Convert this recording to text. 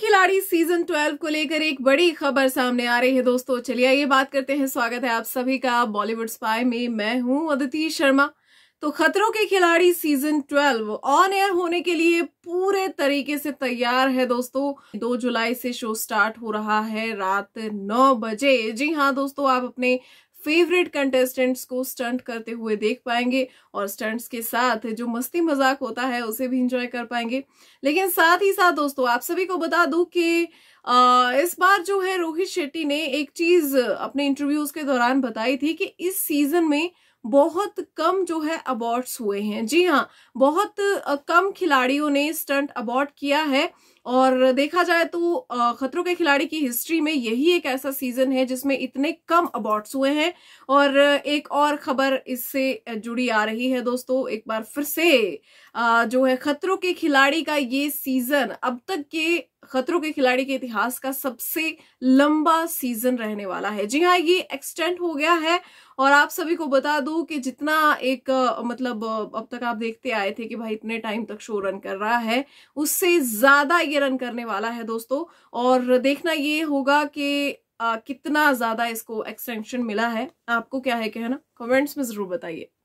खिलाड़ी खिलाड़ी सीजन 12 को लेकर एक बड़ी खबर सामने आ रही है दोस्तों चलिए आइए बात करते हैं स्वागत है आप सभी का बॉलीवुड स्पाई में मैं हूं अदिति शर्मा तो खतरों के खिलाड़ी सीजन 12 ऑन एयर होने के लिए पूरे तरीके से तैयार है दोस्तों 2 जुलाई से शो स्टार्ट हो रहा है रात 9 बजे जी हाँ दोस्तों आप अपने फेवरेट कंटेस्टेंट्स को स्टंट करते हुए देख पाएंगे और स्टंट्स के साथ जो मस्ती मजाक होता है उसे भी इंजॉय कर पाएंगे लेकिन साथ ही साथ दोस्तों आप सभी को बता दू कि आ, इस बार जो है रोहित शेट्टी ने एक चीज अपने इंटरव्यूज के दौरान बताई थी कि इस सीजन में बहुत कम जो है अबॉर्ट्स हुए हैं जी हाँ बहुत कम खिलाड़ियों ने स्टंट अवार्ड किया है और देखा जाए तो खतरों के खिलाड़ी की हिस्ट्री में यही एक ऐसा सीजन है जिसमें इतने कम अवार्ड्स हुए हैं और एक और खबर इससे जुड़ी आ रही है दोस्तों एक बार फिर से जो है खतरों के खिलाड़ी का ये सीजन अब तक के खतरों के खिलाड़ी के इतिहास का सबसे लंबा सीजन रहने वाला है जी हाँ ये एक्सटेंड हो गया है और आप सभी को बता दूं कि जितना एक मतलब अब तक आप देखते आए थे कि भाई इतने टाइम तक शो रन कर रहा है उससे ज्यादा ये रन करने वाला है दोस्तों और देखना ये होगा कि आ, कितना ज्यादा इसको एक्सटेंशन मिला है आपको क्या है कहना कमेंट्स में जरूर बताइए